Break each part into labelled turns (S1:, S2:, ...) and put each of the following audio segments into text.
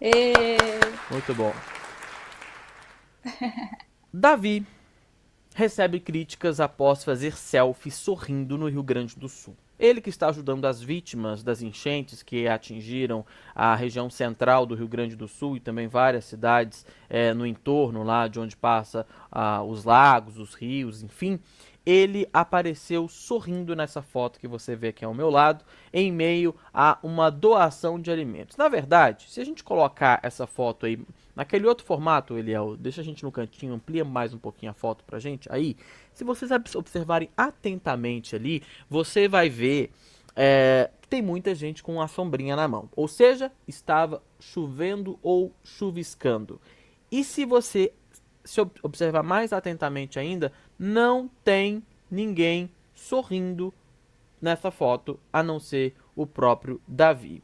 S1: E...
S2: Muito bom. Davi recebe críticas após fazer selfie sorrindo no Rio Grande do Sul. Ele que está ajudando as vítimas das enchentes que atingiram a região central do Rio Grande do Sul e também várias cidades é, no entorno lá de onde passa ah, os lagos, os rios, enfim. Ele apareceu sorrindo nessa foto que você vê aqui ao meu lado, em meio a uma doação de alimentos. Na verdade, se a gente colocar essa foto aí naquele outro formato, Eliel, deixa a gente no cantinho, amplia mais um pouquinho a foto pra gente aí. Se vocês observarem atentamente ali, você vai ver é, tem muita gente com a sombrinha na mão. Ou seja, estava chovendo ou chuviscando. E se você se observar mais atentamente ainda, não tem ninguém sorrindo nessa foto, a não ser o próprio Davi.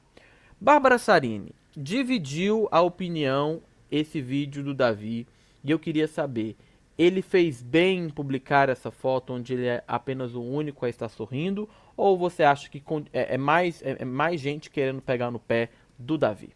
S2: Bárbara Sarini dividiu a opinião esse vídeo do Davi e eu queria saber ele fez bem em publicar essa foto onde ele é apenas o único a estar sorrindo? Ou você acha que é, é, mais, é, é mais gente querendo pegar no pé do Davi?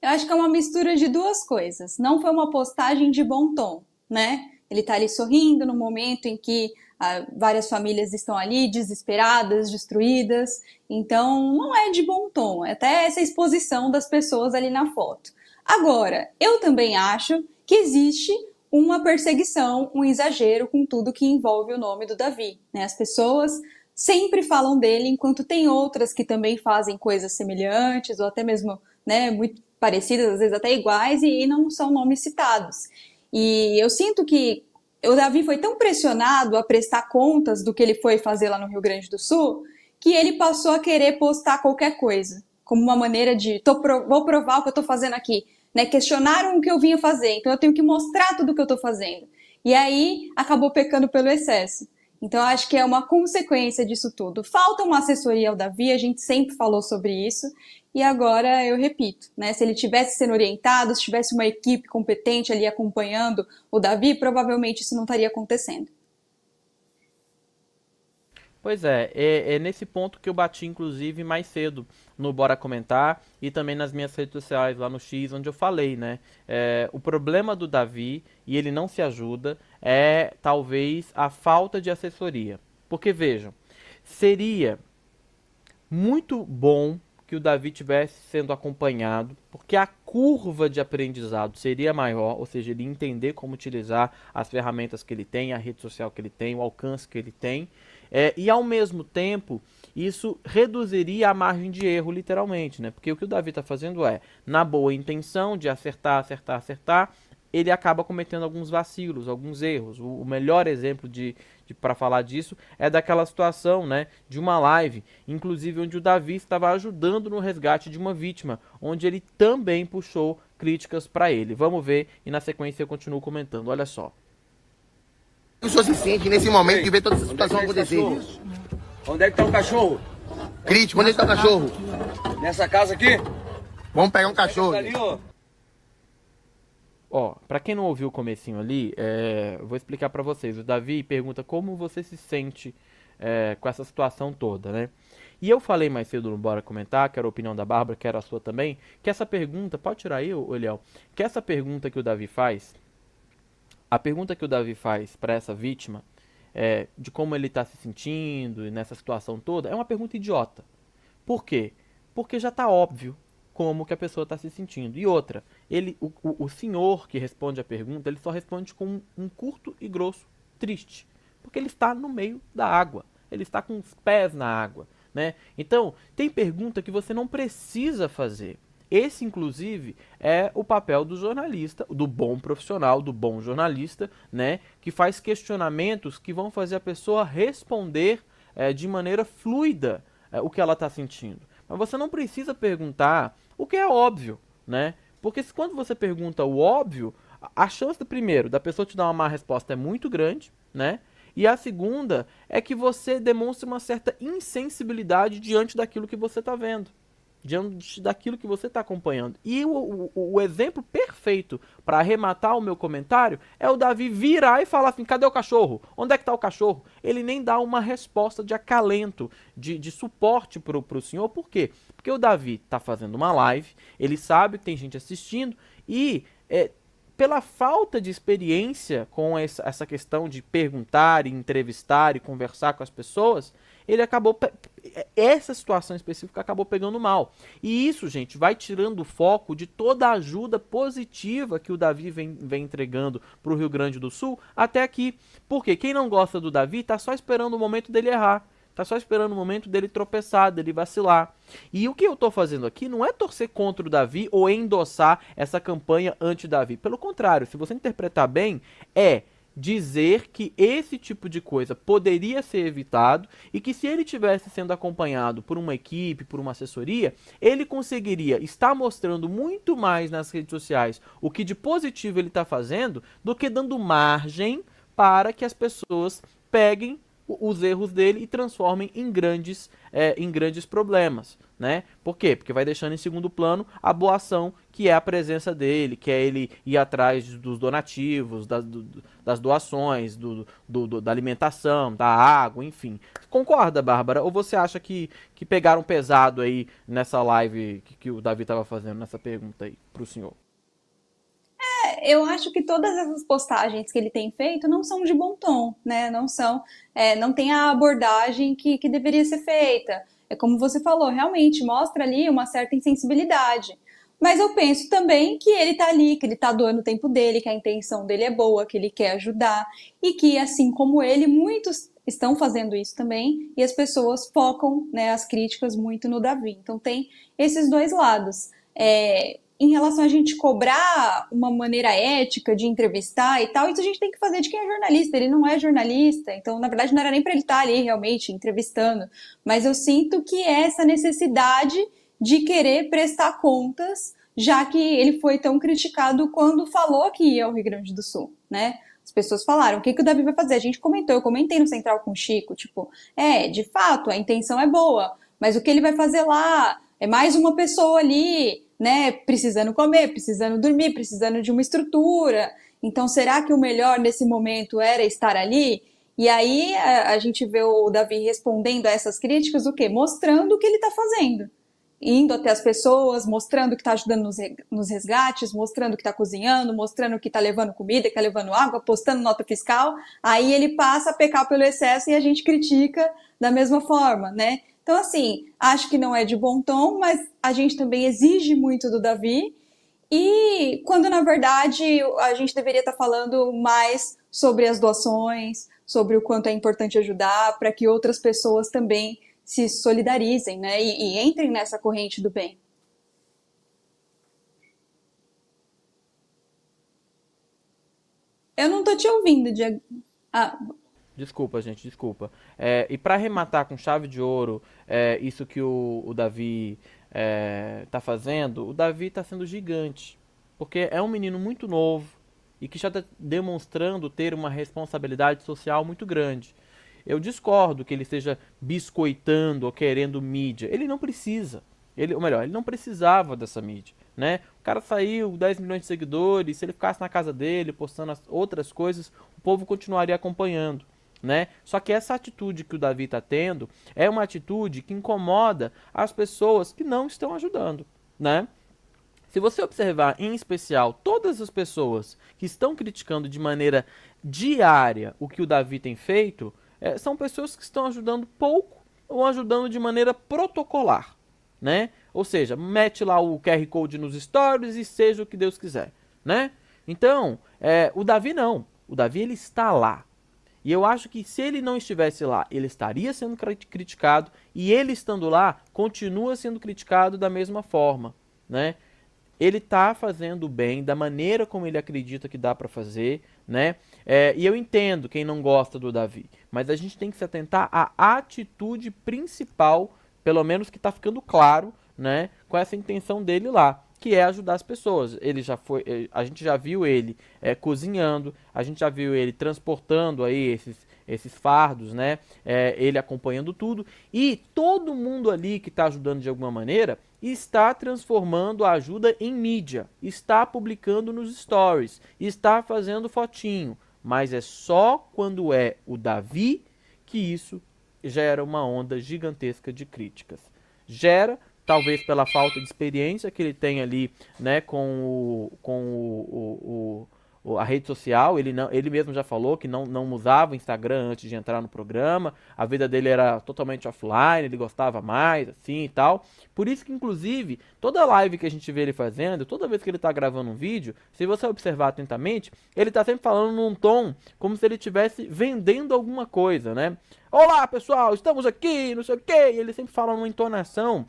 S1: Eu acho que é uma mistura de duas coisas. Não foi uma postagem de bom tom, né? Ele está ali sorrindo no momento em que ah, várias famílias estão ali desesperadas, destruídas. Então, não é de bom tom, é até essa exposição das pessoas ali na foto. Agora, eu também acho que existe uma perseguição, um exagero com tudo que envolve o nome do Davi. Né? As pessoas sempre falam dele, enquanto tem outras que também fazem coisas semelhantes ou até mesmo né, muito parecidas, às vezes até iguais, e, e não são nomes citados. E eu sinto que o Davi foi tão pressionado a prestar contas do que ele foi fazer lá no Rio Grande do Sul que ele passou a querer postar qualquer coisa, como uma maneira de vou provar o que eu estou fazendo aqui né? Questionaram o que eu vinha fazer, então eu tenho que mostrar tudo o que eu estou fazendo. E aí acabou pecando pelo excesso. Então, acho que é uma consequência disso tudo. Falta uma assessoria ao Davi, a gente sempre falou sobre isso, e agora eu repito, né? Se ele tivesse sendo orientado, se tivesse uma equipe competente ali acompanhando o Davi, provavelmente isso não estaria acontecendo.
S2: Pois é, é, é, nesse ponto que eu bati, inclusive, mais cedo no Bora Comentar e também nas minhas redes sociais, lá no X, onde eu falei, né? É, o problema do Davi, e ele não se ajuda, é talvez a falta de assessoria. Porque vejam, seria muito bom que o Davi tivesse sendo acompanhado, porque a curva de aprendizado seria maior, ou seja, ele entender como utilizar as ferramentas que ele tem, a rede social que ele tem, o alcance que ele tem é, e ao mesmo tempo, isso reduziria a margem de erro, literalmente, né? Porque o que o Davi está fazendo é, na boa intenção de acertar, acertar, acertar, ele acaba cometendo alguns vacilos, alguns erros. O, melhor exemplo de, de para falar disso é daquela situação, né, de uma live, inclusive onde o Davi estava ajudando no resgate de uma vítima, onde ele também puxou críticas para ele. Vamos ver e na sequência eu continuo comentando. Olha só o senhor se sente nesse momento de ver toda essa situação é tá acontecer? Onde é que tá o cachorro? Crítico, onde é que tá o cachorro? Nessa casa aqui? Vamos pegar um é tá cachorro. Ali, ó. Ó, pra quem não ouviu o comecinho ali, é, vou explicar para vocês. O Davi pergunta como você se sente é, com essa situação toda, né? E eu falei mais cedo no Bora Comentar, que era a opinião da Bárbara, que era a sua também, que essa pergunta, pode tirar aí, Eliel, que essa pergunta que o Davi faz, a pergunta que o Davi faz para essa vítima é, de como ele está se sentindo nessa situação toda é uma pergunta idiota. Por quê? Porque já está óbvio como que a pessoa está se sentindo. E outra, ele, o, o, senhor que responde a pergunta, ele só responde com um, um curto e grosso triste, porque ele está no meio da água. Ele está com os pés na água, né? Então tem pergunta que você não precisa fazer. Esse, inclusive, é o papel do jornalista, do bom profissional, do bom jornalista, né? Que faz questionamentos que vão fazer a pessoa responder é, de maneira fluida é, o que ela está sentindo. Mas você não precisa perguntar o que é óbvio, né? Porque se, quando você pergunta o óbvio, a chance, primeiro, da pessoa te dar uma má resposta é muito grande, né? E a segunda é que você demonstra uma certa insensibilidade diante daquilo que você está vendo diante daquilo que você está acompanhando. E o, o, o exemplo perfeito para arrematar o meu comentário é o Davi virar e falar assim: cadê o cachorro? Onde é que está o cachorro? Ele nem dá uma resposta de acalento, de, de suporte para o senhor. Por quê? Porque o Davi está fazendo uma live, ele sabe que tem gente assistindo e é, pela falta de experiência com essa questão de perguntar, e entrevistar e conversar com as pessoas, ele acabou. Essa situação específica acabou pegando mal. E isso, gente, vai tirando o foco de toda a ajuda positiva que o Davi vem, vem entregando para o Rio Grande do Sul até aqui. Porque quem não gosta do Davi está só esperando o momento dele errar. Tá só esperando o momento dele tropeçar, dele vacilar. E o que eu tô fazendo aqui não é torcer contra o Davi ou endossar essa campanha anti-Davi. Pelo contrário, se você interpretar bem, é dizer que esse tipo de coisa poderia ser evitado e que se ele tivesse sendo acompanhado por uma equipe, por uma assessoria, ele conseguiria estar mostrando muito mais nas redes sociais o que de positivo ele está fazendo do que dando margem para que as pessoas peguem os erros dele e transformem em grandes, é, em grandes problemas. Né? Por quê? Porque vai deixando em segundo plano a boa ação que é a presença dele, que é ele ir atrás dos donativos, das, do, das doações, do, do, da alimentação, da água, enfim. Concorda, Bárbara? Ou você acha que, que pegaram pesado aí nessa live que, que o Davi estava fazendo, nessa pergunta aí, para o senhor?
S1: eu acho que todas essas postagens que ele tem feito não são de bom tom, né? Não são, é, não tem a abordagem que, que deveria ser feita. É como você falou, realmente mostra ali uma certa insensibilidade. Mas eu penso também que ele tá ali, que ele tá doando o tempo dele, que a intenção dele é boa, que ele quer ajudar e que, assim como ele, muitos estão fazendo isso também e as pessoas focam né, as críticas muito no Davi. Então tem esses dois lados. É, em relação a gente cobrar uma maneira ética de entrevistar e tal, isso a gente tem que fazer de quem é jornalista. Ele não é jornalista, então na verdade não era nem para ele estar tá ali realmente entrevistando. Mas eu sinto que é essa necessidade de querer prestar contas, já que ele foi tão criticado quando falou que ia ao Rio Grande do Sul, né? As pessoas falaram, o que, que o Davi vai fazer? A gente comentou, eu comentei no Central com o Chico, tipo, é, de fato, a intenção é boa, mas o que ele vai fazer lá? é mais uma pessoa ali, né, precisando comer, precisando dormir, precisando de uma estrutura. Então, será que o melhor nesse momento era estar ali? E aí a, a gente vê o Davi respondendo a essas críticas, o quê? Mostrando o que ele está fazendo. Indo até as pessoas, mostrando que está ajudando nos, nos resgates, mostrando que está cozinhando, mostrando que está levando comida, que está levando água, postando nota fiscal. Aí ele passa a pecar pelo excesso e a gente critica da mesma forma, né? Então, assim, acho que não é de bom tom, mas a gente também exige muito do Davi. E quando, na verdade, a gente deveria estar falando mais sobre as doações, sobre o quanto é importante ajudar, para que outras pessoas também se solidarizem, né? E, e entrem nessa corrente do bem. Eu não estou te ouvindo, Diego. Ah,
S2: Desculpa, gente, desculpa. É, e para arrematar com chave de ouro é, isso que o, o Davi está é, fazendo, o Davi está sendo gigante. Porque é um menino muito novo e que já está demonstrando ter uma responsabilidade social muito grande. Eu discordo que ele esteja biscoitando ou querendo mídia. Ele não precisa. Ele, ou melhor, ele não precisava dessa mídia. Né? O cara saiu, 10 milhões de seguidores, se ele ficasse na casa dele, postando outras coisas, o povo continuaria acompanhando né? Só que essa atitude que o Davi está tendo é uma atitude que incomoda as pessoas que não estão ajudando, né? Se você observar em especial todas as pessoas que estão criticando de maneira diária o que o Davi tem feito, é, são pessoas que estão ajudando pouco ou ajudando de maneira protocolar, né? Ou seja, mete lá o QR Code nos stories e seja o que Deus quiser, né? Então, é, o Davi não. O Davi ele está lá, e eu acho que se ele não estivesse lá, ele estaria sendo criticado e ele estando lá continua sendo criticado da mesma forma, né? Ele está fazendo bem da maneira como ele acredita que dá para fazer, né? É, e eu entendo quem não gosta do Davi, mas a gente tem que se atentar à atitude principal, pelo menos que está ficando claro, né? Com essa intenção dele lá que é ajudar as pessoas. Ele já foi, eh, a gente já viu ele é, cozinhando, a gente já viu ele transportando aí esses, esses fardos, né? É, ele acompanhando tudo e todo mundo ali que está ajudando de alguma maneira está transformando a ajuda em mídia, está publicando nos stories, está fazendo fotinho, mas é só quando é o Davi que isso gera uma onda gigantesca de críticas. Gera talvez pela falta de experiência que ele tem ali, né, com o, com o, o, o, a rede social. Ele não, ele mesmo já falou que não, não usava o Instagram antes de entrar no programa. A vida dele era totalmente offline, ele gostava mais, assim e tal. Por isso que, inclusive, toda live que a gente vê ele fazendo, toda vez que ele está gravando um vídeo, se você observar atentamente, ele está sempre falando num tom como se ele estivesse vendendo alguma coisa, né? Olá pessoal, estamos aqui, não sei o que. Ele sempre fala numa entonação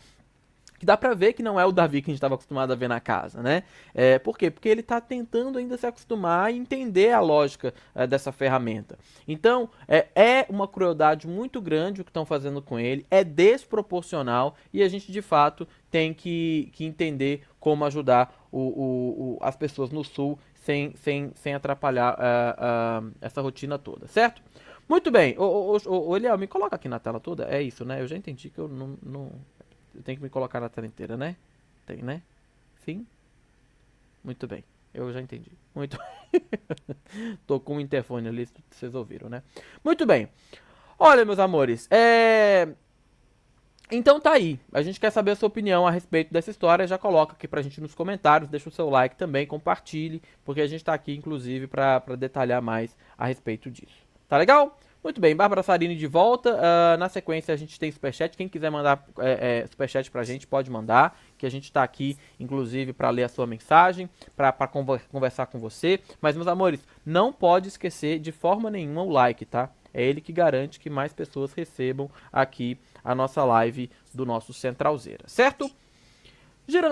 S2: que dá pra ver que não é o Davi que a gente estava acostumado a ver na casa, né? É, por quê? Porque ele está tentando ainda se acostumar e entender a lógica é, dessa ferramenta. Então, é, é uma crueldade muito grande o que estão fazendo com ele, é desproporcional e a gente de fato tem que, que entender como ajudar o, o, o, as pessoas no sul sem, sem, sem atrapalhar uh, uh, essa rotina toda, certo? Muito bem, ô, ô, ô, ô Eliel, me coloca aqui na tela toda, é isso, né? Eu já entendi que eu não... não eu tenho que me colocar na tela inteira, né? Tem, né? Sim? Muito bem. Eu já entendi. Muito Tô com o interfone ali, vocês ouviram, né? Muito bem. Olha, meus amores, é... Então tá aí. A gente quer saber a sua opinião a respeito dessa história. Já coloca aqui pra gente nos comentários, deixa o seu like também, compartilhe, porque a gente tá aqui, inclusive, pra, pra detalhar mais a respeito disso. Tá legal? Muito bem, Bárbara Sarini de volta. Uh, na sequência a gente tem superchat. Quem quiser mandar é, é, superchat pra gente, pode mandar. Que a gente tá aqui, inclusive, para ler a sua mensagem, para conversar com você. Mas, meus amores, não pode esquecer de forma nenhuma o like, tá? É ele que garante que mais pessoas recebam
S1: aqui a nossa live do nosso Centralzeira, certo? Girando